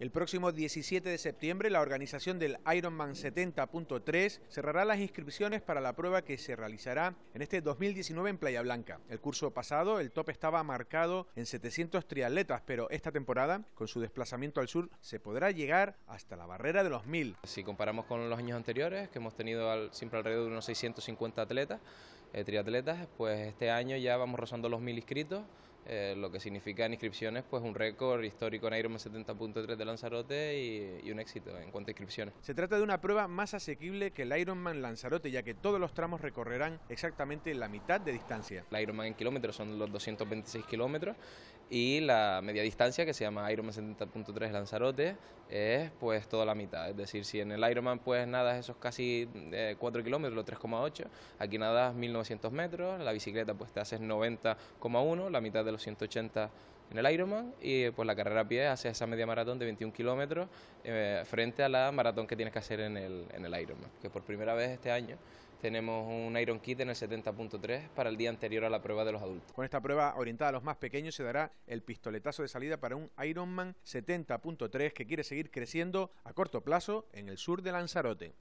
El próximo 17 de septiembre, la organización del Ironman 70.3 cerrará las inscripciones para la prueba que se realizará en este 2019 en Playa Blanca. El curso pasado, el top estaba marcado en 700 triatletas, pero esta temporada, con su desplazamiento al sur, se podrá llegar hasta la barrera de los 1000. Si comparamos con los años anteriores, que hemos tenido siempre alrededor de unos 650 atletas, eh, triatletas, pues este año ya vamos rozando los 1000 inscritos. Eh, lo que significa en inscripciones pues un récord histórico en Ironman 70.3 de Lanzarote y, un éxito en cuanto a inscripciones. Se trata de una prueba más asequible que el Ironman Lanzarote ya que todos los tramos recorrerán exactamente la mitad de distancia. El Ironman en kilómetros son los 226 kilómetros y la media distancia que se llama Ironman 70.3 Lanzarote es pues toda la mitad, es decir, si en el Ironman pues nadas esos casi 4 eh, kilómetros, los 3,8, aquí nadas 1900 metros, la bicicleta pues te haces 90,1, la mitad de los 180 en el Ironman y pues la carrera a pie hacia esa media maratón de 21 kilómetros eh, frente a la maratón que tienes que hacer en el, en el Ironman, que por primera vez este año tenemos un Iron Kit en el 70.3 para el día anterior a la prueba de los adultos. Con esta prueba orientada a los más pequeños se dará el pistoletazo de salida para un Ironman 70.3 que quiere seguir creciendo a corto plazo en el sur de Lanzarote.